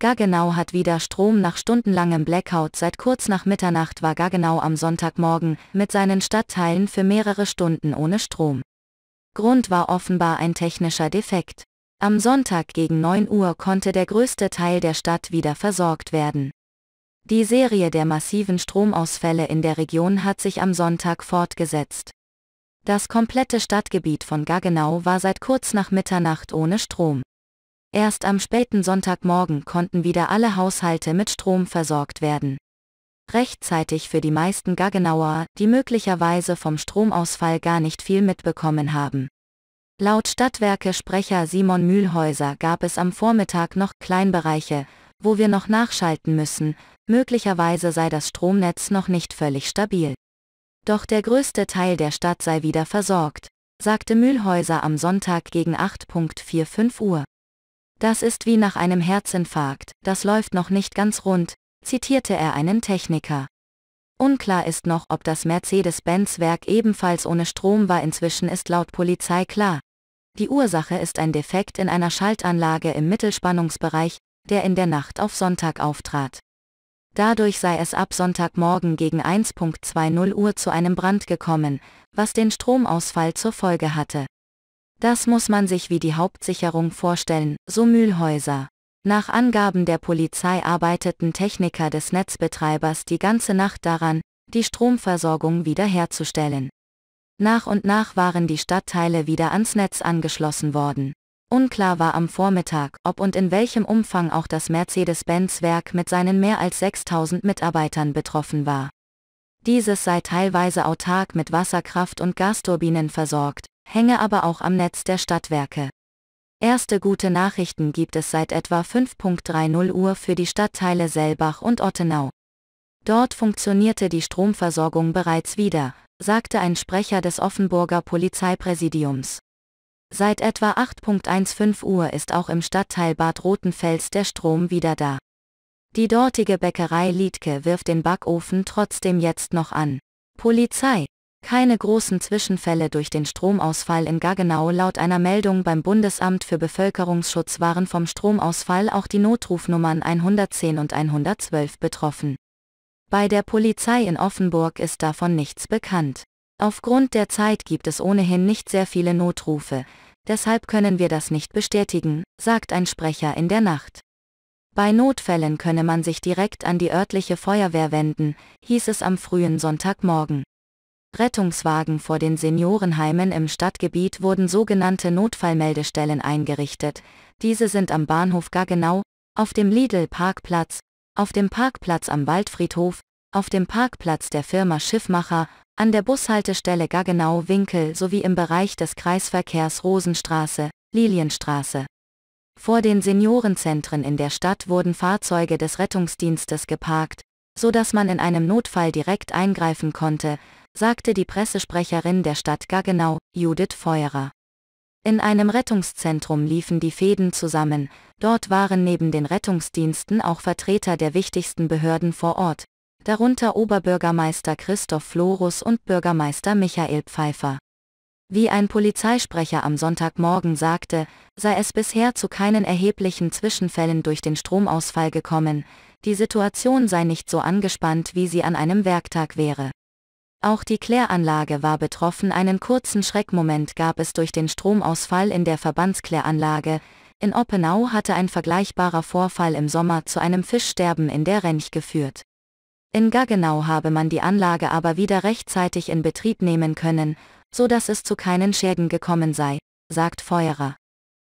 Gagenau hat wieder Strom nach stundenlangem Blackout. Seit kurz nach Mitternacht war Gagenau am Sonntagmorgen mit seinen Stadtteilen für mehrere Stunden ohne Strom. Grund war offenbar ein technischer Defekt. Am Sonntag gegen 9 Uhr konnte der größte Teil der Stadt wieder versorgt werden. Die Serie der massiven Stromausfälle in der Region hat sich am Sonntag fortgesetzt. Das komplette Stadtgebiet von Gaggenau war seit kurz nach Mitternacht ohne Strom. Erst am späten Sonntagmorgen konnten wieder alle Haushalte mit Strom versorgt werden. Rechtzeitig für die meisten Gaggenauer, die möglicherweise vom Stromausfall gar nicht viel mitbekommen haben. Laut Stadtwerke-Sprecher Simon Mühlhäuser gab es am Vormittag noch Kleinbereiche, wo wir noch nachschalten müssen, möglicherweise sei das Stromnetz noch nicht völlig stabil. Doch der größte Teil der Stadt sei wieder versorgt, sagte Mühlhäuser am Sonntag gegen 8.45 Uhr. Das ist wie nach einem Herzinfarkt, das läuft noch nicht ganz rund, zitierte er einen Techniker. Unklar ist noch, ob das Mercedes-Benz-Werk ebenfalls ohne Strom war, inzwischen ist laut Polizei klar. Die Ursache ist ein Defekt in einer Schaltanlage im Mittelspannungsbereich, der in der Nacht auf Sonntag auftrat. Dadurch sei es ab Sonntagmorgen gegen 1.20 Uhr zu einem Brand gekommen, was den Stromausfall zur Folge hatte. Das muss man sich wie die Hauptsicherung vorstellen, so Mühlhäuser. Nach Angaben der Polizei arbeiteten Techniker des Netzbetreibers die ganze Nacht daran, die Stromversorgung wiederherzustellen. Nach und nach waren die Stadtteile wieder ans Netz angeschlossen worden. Unklar war am Vormittag, ob und in welchem Umfang auch das Mercedes-Benz-Werk mit seinen mehr als 6000 Mitarbeitern betroffen war. Dieses sei teilweise autark mit Wasserkraft und Gasturbinen versorgt, hänge aber auch am Netz der Stadtwerke. Erste gute Nachrichten gibt es seit etwa 5.30 Uhr für die Stadtteile Selbach und Ottenau. Dort funktionierte die Stromversorgung bereits wieder, sagte ein Sprecher des Offenburger Polizeipräsidiums. Seit etwa 8.15 Uhr ist auch im Stadtteil Bad Rotenfels der Strom wieder da. Die dortige Bäckerei Liedke wirft den Backofen trotzdem jetzt noch an. Polizei, keine großen Zwischenfälle durch den Stromausfall in Gaggenau. Laut einer Meldung beim Bundesamt für Bevölkerungsschutz waren vom Stromausfall auch die Notrufnummern 110 und 112 betroffen. Bei der Polizei in Offenburg ist davon nichts bekannt. Aufgrund der Zeit gibt es ohnehin nicht sehr viele Notrufe, deshalb können wir das nicht bestätigen, sagt ein Sprecher in der Nacht. Bei Notfällen könne man sich direkt an die örtliche Feuerwehr wenden, hieß es am frühen Sonntagmorgen. Rettungswagen vor den Seniorenheimen im Stadtgebiet wurden sogenannte Notfallmeldestellen eingerichtet. Diese sind am Bahnhof Gaggenau, auf dem Lidl-Parkplatz, auf dem Parkplatz am Waldfriedhof, auf dem Parkplatz der Firma Schiffmacher, an der Bushaltestelle Gaggenau-Winkel sowie im Bereich des Kreisverkehrs Rosenstraße, Lilienstraße. Vor den Seniorenzentren in der Stadt wurden Fahrzeuge des Rettungsdienstes geparkt, so dass man in einem Notfall direkt eingreifen konnte, sagte die Pressesprecherin der Stadt Gaggenau, Judith Feuerer. In einem Rettungszentrum liefen die Fäden zusammen, dort waren neben den Rettungsdiensten auch Vertreter der wichtigsten Behörden vor Ort, darunter Oberbürgermeister Christoph Florus und Bürgermeister Michael Pfeiffer. Wie ein Polizeisprecher am Sonntagmorgen sagte, sei es bisher zu keinen erheblichen Zwischenfällen durch den Stromausfall gekommen, die Situation sei nicht so angespannt, wie sie an einem Werktag wäre. Auch die Kläranlage war betroffen. Einen kurzen Schreckmoment gab es durch den Stromausfall in der Verbandskläranlage. In Oppenau hatte ein vergleichbarer Vorfall im Sommer zu einem Fischsterben in der Rench geführt. In Gaggenau habe man die Anlage aber wieder rechtzeitig in Betrieb nehmen können, so dass es zu keinen Schäden gekommen sei, sagt Feuerer.